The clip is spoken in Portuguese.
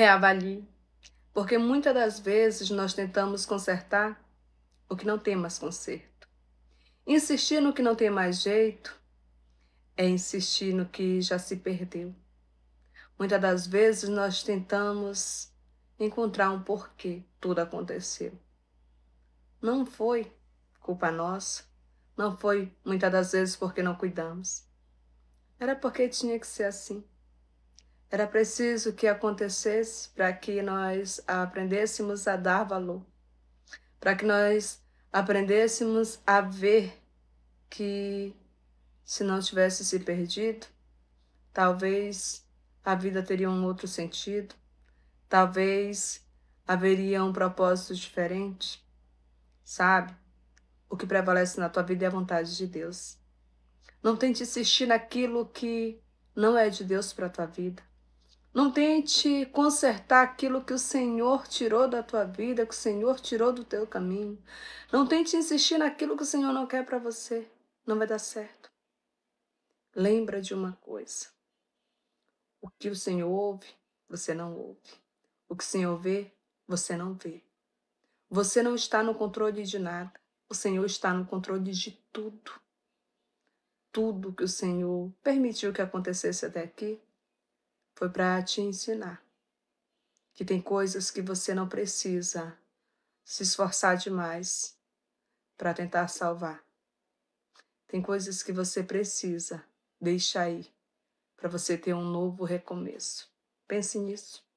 Reavalie, porque muitas das vezes nós tentamos consertar o que não tem mais conserto. Insistir no que não tem mais jeito é insistir no que já se perdeu. Muitas das vezes nós tentamos encontrar um porquê tudo aconteceu. Não foi culpa nossa, não foi muitas das vezes porque não cuidamos. Era porque tinha que ser assim. Era preciso que acontecesse para que nós aprendêssemos a dar valor, para que nós aprendêssemos a ver que, se não tivesse se perdido, talvez a vida teria um outro sentido, talvez haveria um propósito diferente, sabe? O que prevalece na tua vida é a vontade de Deus. Não tente insistir naquilo que não é de Deus para a tua vida. Não tente consertar aquilo que o Senhor tirou da tua vida, que o Senhor tirou do teu caminho. Não tente insistir naquilo que o Senhor não quer para você. Não vai dar certo. Lembra de uma coisa. O que o Senhor ouve, você não ouve. O que o Senhor vê, você não vê. Você não está no controle de nada. O Senhor está no controle de tudo. Tudo que o Senhor permitiu que acontecesse até aqui, foi para te ensinar que tem coisas que você não precisa se esforçar demais para tentar salvar. Tem coisas que você precisa deixar ir para você ter um novo recomeço. Pense nisso.